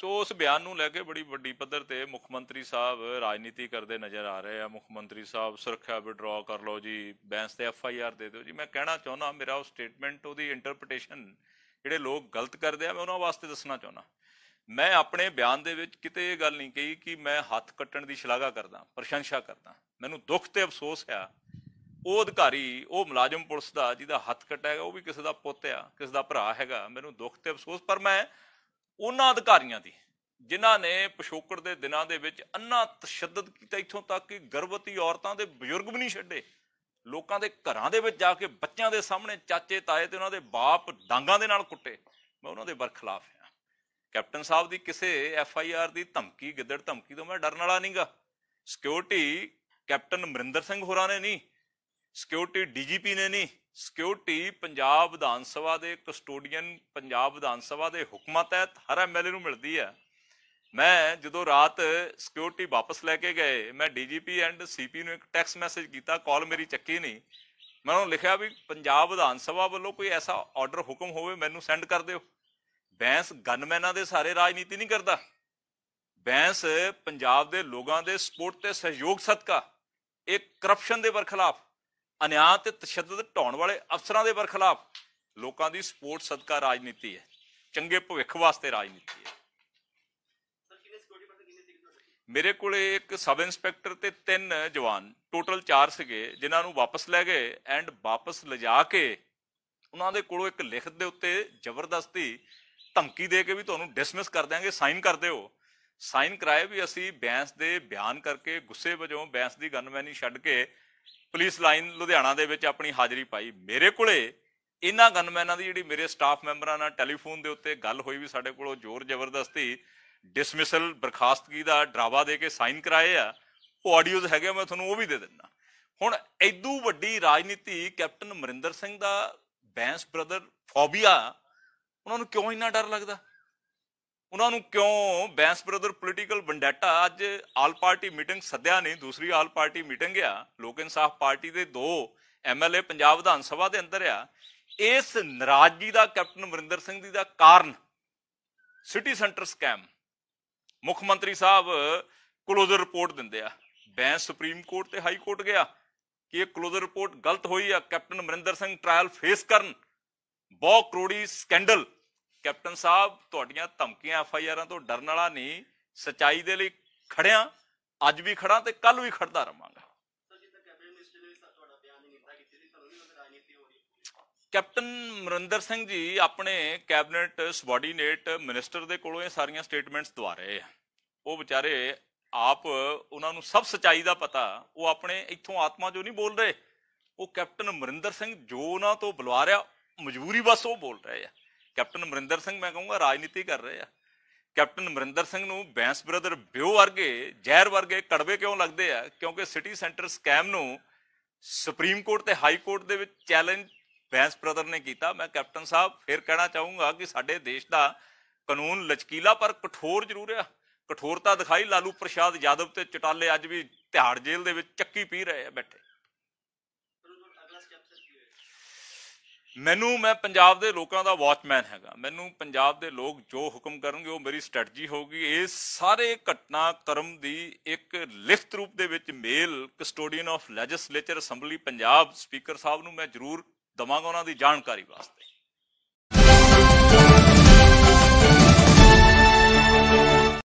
ਸੋ ਉਸ ਬਿਆਨ ਨੂੰ ਲੈ ਕੇ ਬੜੀ ਵੱਡੀ ਪੱਧਰ ਤੇ ਮੁੱਖ ਮੰਤਰੀ ਸਾਹਿਬ ਰਾਜਨੀਤੀ ਕਰਦੇ ਨਜ਼ਰ ਆ ਰਹੇ ਆ ਮੁੱਖ ਮੰਤਰੀ ਸਾਹਿਬ ਸੁਰੱਖਿਆ ਵਿਡਰਾ ਕਰ ਲਓ ਜੀ ਬੈਂਸ ਤੇ ਐਫ ਆਈ ਆਰ ਦੇ ਦਿਓ ਜੀ ਮੈਂ ਕਹਿਣਾ ਚਾਹੁੰਦਾ ਮੇਰਾ ਉਹ ਸਟੇਟਮੈਂਟ ਉਹਦੀ ਇੰਟਰਪ੍ਰੀਟੇਸ਼ਨ ਜਿਹੜੇ ਲੋਕ ਗਲਤ ਕਰਦੇ ਆ ਮੈਂ ਉਹਨਾਂ ਵਾਸਤੇ ਦੱਸਣਾ ਚਾਹੁੰਦਾ ਮੈਂ ਆਪਣੇ ਬਿਆਨ ਦੇ ਵਿੱਚ ਕਿਤੇ ਇਹ ਗੱਲ ਨਹੀਂ ਕਹੀ ਕਿ ਮੈਂ ਹੱਥ ਕੱਟਣ ਦੀ ਸ਼ਲਾਘਾ ਕਰਦਾ ਪ੍ਰਸ਼ੰਸਾ ਕਰਦਾ ਮੈਨੂੰ ਦੁੱਖ ਤੇ ਅਫਸੋਸ ਆ ਉਹ ਅਧਿਕਾਰੀ ਉਹ ਮੁਲਾਜ਼ਮ ਪੁਲਿਸ ਦਾ ਜਿਹਦਾ ਹੱਥ ਕੱਟਿਆ ਉਹ ਵੀ ਕਿਸੇ ਦਾ ਪੁੱਤ ਆ ਕਿਸੇ ਦਾ ਭਰਾ ਹੈਗਾ ਮੈਨੂੰ ਦੁੱਖ ਤੇ ਅਫਸੋਸ ਪਰ ਮੈਂ ਉਹਨਾਂ ਅਧਿਕਾਰੀਆਂ ਦੀ ਜਿਨ੍ਹਾਂ ਨੇ ਪਸ਼ੋਕੜ ਦੇ ਦਿਨਾਂ ਦੇ ਵਿੱਚ ਅੰਨਾ ਤਸ਼ੱਦਦ ਕੀਤਾ ਇਥੋਂ ਤੱਕ ਕਿ ਗਰਭਵਤੀ ਔਰਤਾਂ ਦੇ ਬਜ਼ੁਰਗ ਵੀ ਨਹੀਂ ਛੱਡੇ ਲੋਕਾਂ ਦੇ ਘਰਾਂ ਦੇ ਵਿੱਚ ਜਾ ਕੇ ਬੱਚਿਆਂ ਦੇ ਸਾਹਮਣੇ ਚਾਚੇ ਤਾਏ ਤੇ ਉਹਨਾਂ ਦੇ ਬਾਪ ਡਾਂਗਾਂ ਦੇ ਨਾਲ ਕੁੱਟੇ ਮੈਂ ਉਹਨਾਂ ਦੇ ਬਰਖਲਾਫ ਹਾਂ ਕੈਪਟਨ ਸਾਹਿਬ ਦੀ ਕਿਸੇ ਐਫ ਆਈ ਆਰ ਦੀ ਧਮਕੀ ਗਿੱਦੜ ਧਮਕੀ ਤੋਂ ਮੈਂ ਡਰਨ ਵਾਲਾ ਨਹੀਂਗਾ ਸਿਕਿਉਰਿਟੀ ਕੈਪਟਨ ਮਰਿੰਦਰ ਸਿੰਘ ਹੋਰਾਂ ਨੇ ਨਹੀਂ ਸਿਕਿਉਰਿਟੀ ਡੀਜੀਪੀ ਨੇ ਨਹੀਂ ਸਿਕਿਉਰਿਟੀ ਪੰਜਾਬ ਵਿਧਾਨ ਸਭਾ ਦੇ ਕਸਟੋਡੀਅਨ ਪੰਜਾਬ ਵਿਧਾਨ ਸਭਾ ਦੇ ਹੁਕਮਾਂ ਤਹਿਤ ਹਰ ਐਮਐਲਏ ਨੂੰ ਮਿਲਦੀ ਹੈ ਮੈਂ ਜਦੋਂ ਰਾਤ ਸਿਕਿਉਰਿਟੀ ਵਾਪਸ ਲੈ ਕੇ ਗਏ ਮੈਂ ਡੀਜੀਪੀ ਐਂਡ ਸੀਪੀ ਨੂੰ ਇੱਕ ਟੈਕਸਟ ਮੈਸੇਜ ਕੀਤਾ ਕਾਲ ਮੇਰੀ ਚੱਕੀ ਨਹੀਂ ਮੈਂ ਉਹਨੂੰ ਲਿਖਿਆ ਵੀ ਪੰਜਾਬ ਵਿਧਾਨ ਸਭਾ ਵੱਲੋਂ ਕੋਈ ਐਸਾ ਆਰਡਰ ਹੁਕਮ ਹੋਵੇ ਮੈਨੂੰ ਸੈਂਡ ਕਰ ਦਿਓ ਬੈਂਸ ਗਨਮੈਨਾਂ ਦੇ ਸਾਰੇ ਰਾਜਨੀਤੀ ਨਹੀਂ ਕਰਦਾ ਬੈਂਸ ਪੰਜਾਬ ਦੇ ਲੋਕਾਂ ਦੇ ਸਪੋਰਟ ਤੇ ਸਹਿਯੋਗ ਸਦਕਾ ਇੱਕ ਕਰਪਸ਼ਨ ਦੇ ਖਿਲਾਫ ਅਨਿਆਂ ਤੇ ਤਸ਼ੱਦਦ ਢਾਉਣ ਵਾਲੇ ਅਫਸਰਾਂ ਦੇ ਬਰਖਲਾਫ ਲੋਕਾਂ ਦੀ ਸਪੋਰਟ ਸਦਕਾ ਰਾਜਨੀਤੀ ਹੈ ਚੰਗੇ ਭਵਿੱਖ ਵਾਸਤੇ ਰਾਜਨੀਤੀ ਹੈ ਮੇਰੇ ਕੋਲੇ ਇੱਕ ਸਬ ਇੰਸਪੈਕਟਰ ਤੇ ਤਿੰਨ ਜਵਾਨ ਟੋਟਲ 4 ਸੀਗੇ ਜਿਨ੍ਹਾਂ ਨੂੰ ਵਾਪਸ ਲੈ ਗਏ ਐਂਡ ਵਾਪਸ ਲਿਜਾ ਕੇ ਉਹਨਾਂ ਦੇ ਕੋਲੋਂ ਇੱਕ ਲਿਖਤ ਦੇ ਉੱਤੇ ਜ਼ਬਰਦਸਤੀ ਧਮਕੀ ਦੇ ਕੇ ਵੀ ਤੁਹਾਨੂੰ ਡਿਸਮਿਸ ਕਰ ਦਿਆਂਗੇ ਸਾਈਨ ਕਰ ਦਿਓ ਸਾਈਨ ਕਰਾਏ ਵੀ ਅਸੀਂ ਬੈਂਸ ਦੇ ਬਿਆਨ ਕਰਕੇ ਗੁੱਸੇ ਵਜੋਂ ਬੈਂਸ ਦੀ ਗਨਮੈਨੀ ਛੱਡ ਕੇ ਪੁਲਿਸ ਲਾਈਨ ਲੁਧਿਆਣਾ ਦੇ ਵਿੱਚ ਆਪਣੀ ਹਾਜ਼ਰੀ ਪਾਈ ਮੇਰੇ ਕੋਲੇ ਇਹਨਾਂ ਗਨਮੈਨਾਂ ਦੀ ਜਿਹੜੀ ਮੇਰੇ ਸਟਾਫ ਮੈਂਬਰਾਂ ਨਾਲ ਟੈਲੀਫੋਨ ਦੇ ਉੱਤੇ ਗੱਲ ਹੋਈ ਵੀ ਸਾਡੇ ਕੋਲੋਂ ਜ਼ੋਰ ਜ਼ਬਰਦਸਤੀ ਡਿਸਮਿਸਲ ਬਰਖਾਸਤਗੀ ਦਾ ਡਰਾਵਾ ਦੇ ਕੇ ਸਾਈਨ ਕਰਾਏ ਆ ਉਹ ਆਡੀਓਜ਼ ਹੈਗੇ ਮੈਂ ਤੁਹਾਨੂੰ ਉਹ ਵੀ ਦੇ ਦਿੰਦਾ ਹੁਣ ਐਦੂ ਵੱਡੀ ਰਾਜਨੀਤੀ ਕੈਪਟਨ ਮਰਿੰਦਰ ਸਿੰਘ ਦਾ ਬੈਂਸ ਬ੍ਰਦਰ ਫੋਬੀਆ ਉਹਨਾਂ ਨੂੰ ਕਿਉਂ ਇੰਨਾ ਡਰ ਲੱਗਦਾ ਉਹਨਾਂ ਨੂੰ ਕਿਉਂ ਬੈਂਸ ਬ੍ਰਦਰ ਪੋਲੀਟੀਕਲ ਵੰਡੈਟਾ ਅੱਜ ਆਲ ਪਾਰਟੀ ਮੀਟਿੰਗ ਸੱਦਿਆ ਨਹੀਂ ਦੂਸਰੀ ਆਲ ਪਾਰਟੀ ਮੀਟਿੰਗ ਆ ਲੋਕ ਇਨਸਾਫ ਪਾਰਟੀ ਦੇ ਦੋ ਐਮਐਲਏ ਪੰਜਾਬ ਵਿਧਾਨ ਸਭਾ ਦੇ ਅੰਦਰ ਆ ਇਸ ਨਰਾਜ਼ਗੀ ਦਾ ਕੈਪਟਨ ਮਰਿੰਦਰ ਸਿੰਘ ਦੀ ਦਾ ਕਾਰਨ ਸਿਟੀ ਸੈਂਟਰ ਸਕੈਮ ਮੁੱਖ ਮੰਤਰੀ ਸਾਹਿਬ ਕਲੋਜ਼ਰ ਰਿਪੋਰਟ ਦਿੰਦੇ ਆ ਬੈਂਸ ਸੁਪਰੀਮ ਕੋਰਟ ਤੇ ਹਾਈ ਕੋਰਟ ਗਿਆ ਕਿ ਇਹ ਕਲੋਜ਼ਰ ਰਿਪੋਰਟ ਗਲਤ ਹੋਈ ਆ captain Amarinder Singh trial face ਕਰਨ ਬਹੁ ਕਰੋੜੀ ਸਕੈਂਡਲ ਕੈਪਟਨ ਸਾਹਿਬ ਤੁਹਾਡੀਆਂ ਧਮਕੀਆਂ ਐਫ ਆਈ ਆਰਾਂ ਤੋਂ ਡਰਨ ਵਾਲਾ ਨਹੀਂ ਸਚਾਈ ਦੇ ਲਈ ਖੜਿਆ ਅੱਜ ਵੀ ਖੜਾ ਤੇ ਕੱਲ ਵੀ ਖੜਦਾ ਰਵਾਂਗਾ ਕੈਪਟਨ ਮਰਿੰਦਰ ਸਿੰਘ ਜੀ ਆਪਣੇ ਕੈਬਨਿਟ ਸਬੋਰਡੀਨੇਟ ਮਿਨਿਸਟਰ ਦੇ ਕੋਲੋਂ ਇਹ ਸਾਰੀਆਂ ਸਟੇਟਮੈਂਟਸ ਦਵਾ ਰਹੇ ਆ ਉਹ ਵਿਚਾਰੇ ਆਪ ਉਹਨਾਂ ਨੂੰ ਸਭ ਸਚਾਈ ਦਾ ਪਤਾ ਉਹ ਆਪਣੇ ਇੱਥੋਂ ਆਤਮਾ ਜੋ ਨਹੀਂ ਬੋਲ ਰਹੇ ਉਹ ਕੈਪਟਨ ਮਰਿੰਦਰ ਸਿੰਘ ਜੋ ਉਹਨਾਂ ਤੋਂ ਬੁਲਵਾ ਰਿਹਾ ਮਜਬੂਰੀ ਬਸ ਉਹ ਬੋਲ ਰਹੇ ਆ ਕੈਪਟਨ ਅਮਰਿੰਦਰ ਸਿੰਘ ਮੈਂ ਕਹੂੰਗਾ ਰਾਜਨੀਤੀ ਕਰ ਰਹੇ ਆ ਕੈਪਟਨ ਅਮਰਿੰਦਰ ਸਿੰਘ ਨੂੰ ਬੈਂਸ ਬ੍ਰਦਰ ਬਿਓ ਵਰਗੇ ਜ਼ਹਿਰ ਵਰਗੇ ਕੜਵੇ ਕਿਉਂ ਲੱਗਦੇ ਆ ਕਿਉਂਕਿ ਸਿਟੀ ਸੈਂਟਰ ਸਕੈਮ ਨੂੰ ਸੁਪਰੀਮ ਕੋਰਟ ਤੇ ਹਾਈ ਕੋਰਟ ਦੇ ਵਿੱਚ ਚੈਲੰਜ ਬੈਂਸ ਬ੍ਰਦਰ ਨੇ ਕੀਤਾ ਮੈਂ ਕੈਪਟਨ ਸਾਹਿਬ ਫਿਰ ਕਹਿਣਾ ਚਾਹੂੰਗਾ ਕਿ ਸਾਡੇ ਦੇਸ਼ ਦਾ ਕਾਨੂੰਨ ਲਚਕੀਲਾ ਪਰ ਕਠੋਰ ਜ਼ਰੂਰ ਆ ਕਠੋਰਤਾ ਦਿਖਾਈ ਲਾਲੂ ਪ੍ਰਸ਼ਾਦ ਯਾਦਵ ਤੇ ਚਟਾਲੇ ਅੱਜ ਵੀ ਤਿਹਾੜ ਜੇਲ੍ਹ ਦੇ ਵਿੱਚ ਚੱਕੀ ਪੀ ਰਹੇ ਆ ਬੈਠੇ ਮੈਨੂੰ ਮੈਂ ਪੰਜਾਬ ਦੇ ਲੋਕਾਂ ਦਾ ਵਾਚਮੈਨ ਹੈਗਾ ਮੈਨੂੰ ਪੰਜਾਬ ਦੇ ਲੋਕ ਜੋ ਹੁਕਮ ਕਰਨਗੇ ਉਹ ਮੇਰੀ ਸਟ੍ਰੈਟਜੀ ਹੋਊਗੀ ਇਹ ਸਾਰੇ ਘਟਨਾ ਕਰਮ ਦੀ ਇੱਕ ਲਿਖਤ ਰੂਪ ਦੇ ਵਿੱਚ mail custodian of legislature assembly Punjab speaker ਸਾਹਿਬ ਨੂੰ ਮੈਂ ਜ਼ਰੂਰ ਦਵਾਂਗਾ ਉਹਨਾਂ ਦੀ ਜਾਣਕਾਰੀ ਵਾਸਤੇ